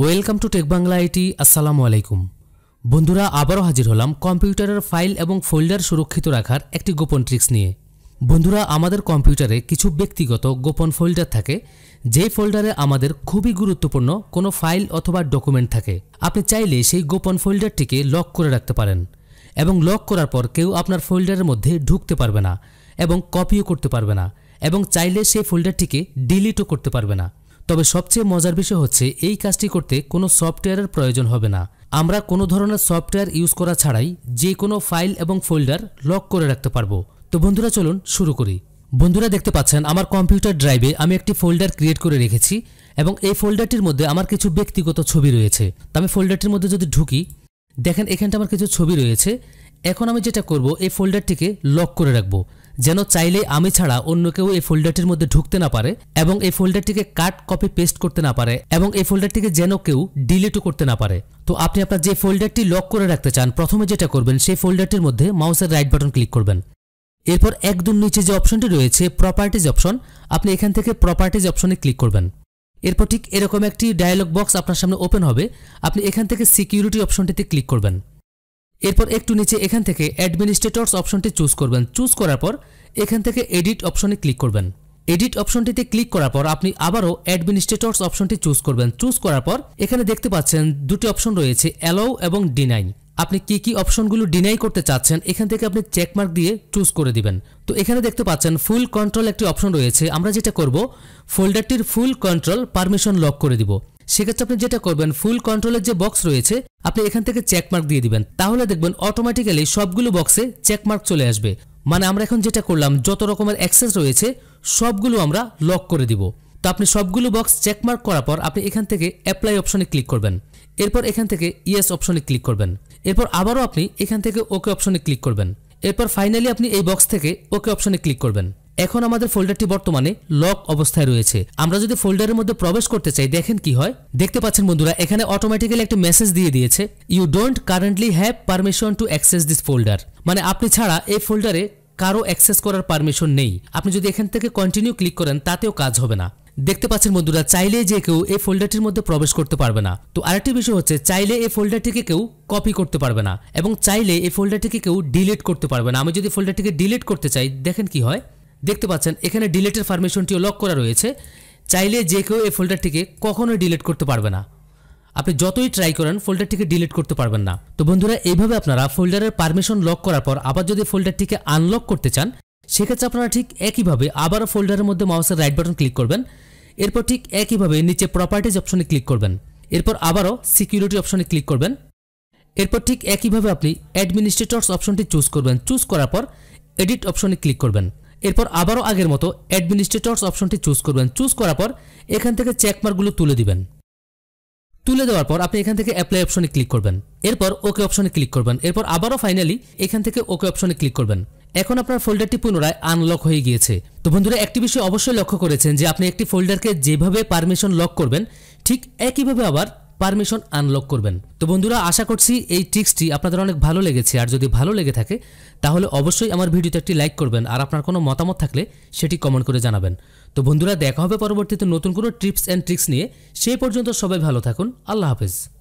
welcome to tech Bangla IT আসসালামু আলাইকুম বন্ধুরা আবারও হাজির হলাম কম্পিউটারের ফাইল এবং ফোল্ডার সুরক্ষিত রাখার একটি গোপন ট্রিক্স নিয়ে বন্ধুরা আমাদের কম্পিউটারে কিছু ব্যক্তিগত গোপন ফোল্ডার থাকে যে ফোল্ডারে আমাদের খুবই গুরুত্বপূর্ণ কোনো ফাইল অথবা ডকুমেন্ট থাকে আপনি চাইলে সেই গোপন ফোল্ডারটিকে লক করে রাখতে পারেন এবং লক করার পর কেউ আপনার ফোল্ডারের মধ্যে ঢুকতে পারবে না এবং কপিও করতে পারবে না এবং চাইলে সেই ফোল্ডারটিকে ডিলিটও করতে পারবে না তবে সবচেয়ে মজার বিষয় হচ্ছে এই কাজটি করতে কোনো সফটওয়্যারের প্রয়োজন হবে না আমরা কোনো ধরনের সফটওয়্যার ইউজ করা ছাড়াই যে কোনো ফাইল এবং ফোল্ডার লক করে রাখতে পারবো তো বন্ধুরা চলুন শুরু করি বন্ধুরা দেখতে পাচ্ছেন আমার কম্পিউটার ড্রাইভে আমি একটি ফোল্ডার ক্রিয়েট করে রেখেছি এবং এই ফোল্ডারটির মধ্যে আমার কিছু ব্যক্তিগত ছবি রয়েছে তো আমি ফোল্ডারটির মধ্যে যদি ঢুকি দেখেন এখানটা আমার কিছু ছবি রয়েছে এখন আমি যেটা করব এই ফোল্ডারটিকে লক করে রাখবো যেন চাইলেই আমি ছাড়া অন্য কেউ এই ফোল্ডারটির মধ্যে ঢুকতে না পারে এবং এই ফোল্ডারটিকে কাট কপি পেস্ট করতে না পারে এবং এই ফোল্ডারটিকে যেন কেউ ডিলিটও করতে না পারে তো আপনি আপনার যে ফোল্ডারটি লক করে রাখতে চান প্রথমে যেটা করবেন সেই ফোল্ডারটির মধ্যে মাউসের রাইট বাটন ক্লিক করবেন এরপর একদম নিচে যে অপশনটি রয়েছে প্রপার্টিজ অপশন আপনি এখান থেকে প্রপার্টিজ অপশনে ক্লিক করবেন এরপর ঠিক এরকম একটি ডায়ালগ বক্স আপনার সামনে ওপেন হবে আপনি এখান থেকে সিকিউরিটি অপশনটিতে ক্লিক করবেন এরপর একটু নিচে এখান থেকে অ্যাডমিনিস্ট্রেটরস অপশনটি চুজ করবেন চুজ করার পর এখান থেকে এডিট অপশনে ক্লিক করবেন এডিট অপশনটিতে ক্লিক করার পর আপনি আবারও অ্যাডমিনিস্ট্রেটরস অপশনটি চুজ করবেন চুজ করার পর এখানে দেখতে পাচ্ছেন দুটি অপশন রয়েছে অ্যালাউ এবং ডিনাই আপনি কি কি অপশনগুলো ডিনাই করতে চাচ্ছেন এখান থেকে আপনি চেকমার্ক দিয়ে চুজ করে দিবেন তো এখানে দেখতে পাচ্ছেন ফুল কন্ট্রোল একটি অপশন রয়েছে আমরা যেটা করব ফোল্ডারটির ফুল কন্ট্রোল পারমিশন লক করে দিব সেক্ষেত্রে আপনি যেটা করবেন ফুল কন্ট্রোলের যে বক্স রয়েছে আপনি এখান থেকে চেকমার্ক দিয়ে দিবেন তাহলে দেখবেন অটোমেটিক্যালি সবগুলো বক্সে চেকমার্ক চলে আসবে মানে আমরা এখন যেটা করলাম যত রকমের অ্যাক্সেস রয়েছে সবগুলো আমরা লক করে দিব তো আপনি সবগুলো বক্স চেকমার্ক করার পর আপনি এখান থেকে অ্যাপ্লাই অপশনে ক্লিক করবেন এরপর এখান থেকে ইয়েস অপশনে ক্লিক করবেন এরপর আবারও আপনি এখান থেকে ওকে অপশনে ক্লিক করবেন এরপর ফাইনালি আপনি এই বক্স থেকে ওকে অপশনে ক্লিক করবেন এখন আমাদের ফোল্ডারটি বর্তমানে লক অবস্থায় রয়েছে আমরা যদি ফোল্ডারের মধ্যে প্রবেশ করতে চাই দেখেন কি হয় দেখতে পাচ্ছেন বন্ধুরা এখানে অটোমেটিক্যালি একটা মেসেজ দিয়ে দিয়েছে you don't currently have permission to access this folder মানে আপনি ছাড়া এই ফোল্ডারে কারো অ্যাক্সেস করার পারমিশন নেই আপনি যদি এখান থেকে কন্টিনিউ ক্লিক করেন তাতেও কাজ হবে না দেখতে পাচ্ছেন বন্ধুরা চাইলে যে কেউ এই ফোল্ডারটির মধ্যে প্রবেশ করতে পারবে না তো আরেকটি বিষয় হচ্ছে চাইলে এই ফোল্ডারটিকে কেউ কপি করতে পারবে না এবং চাইলে এই ফোল্ডারটিকে কেউ ডিলিট করতে পারবে না আমি যদি ফোল্ডারটিকে ডিলিট করতে চাই দেখেন কি হয় দেখতে পাচ্ছেন এখানে ডিলেটের ফার্মেশনটিও লক করা রয়েছে চাইলে যে কেউ এই ফোল্ডারটিকে কখনোই ডিলেট করতে পারবে না আপনি যতই ট্রাই করেন ফোল্ডারটিকে ডিলিট করতে পারবেন না তো বন্ধুরা এইভাবে আপনারা ফোল্ডারের পারমিশন লক করার পর আবার যদি ফোল্ডারটিকে আনলক করতে চান সেক্ষেত্রে আপনারা ঠিক একইভাবে আবারও ফোল্ডারের মধ্যে মাউসের রাইট বাটন ক্লিক করবেন এরপর ঠিক একইভাবে নিচে প্রপার্টিজ অপশনে ক্লিক করবেন এরপর আবারও সিকিউরিটি অপশনে ক্লিক করবেন এরপর ঠিক একইভাবে আপনি অ্যাডমিনিস্ট্রেটরস অপশনটি চুজ করবেন চুজ করার পর এডিট অপশনে ক্লিক করবেন এরপর আবারও আগের মতো অ্যাডমিনিস্ট্রেটরস অপশনটি চুজ করবেন চুজ করার পর এখান থেকে চেকমার্কগুলো তুলে দিবেন তুলে দেওয়ার পর আপনি এখান থেকে অ্যাপ্লাই অপশনে ক্লিক করবেন এরপর ওকে অপশনে ক্লিক করবেন এরপর আবারও ফাইনালি এখান থেকে ওকে অপশনে ক্লিক করবেন এখন আপনার ফোল্ডারটি পুনরায় আনলক হয়ে গিয়েছে তো বন্ধুরা একটি বিষয় অবশ্যই লক্ষ্য করেছেন যে আপনি একটি ফোল্ডারকে যেভাবে পারমিশন লক করবেন ঠিক একইভাবে আবার পারমিশন আনলক করবেন তো বন্ধুরা আশা করছি এই ট্রিক্সটি আপনাদের অনেক ভালো লেগেছে আর যদি ভালো লেগে থাকে তাহলে অবশ্যই আমার ভিডিওতে একটি লাইক করবেন আর আপনার কোনো মতামত থাকলে সেটি কমেন্ট করে জানাবেন তো বন্ধুরা দেখা হবে পরবর্তীতে নতুন কোনো টিপস অ্যান্ড ট্রিক্স নিয়ে সেই পর্যন্ত সবাই ভালো থাকুন আল্লাহ হাফেজ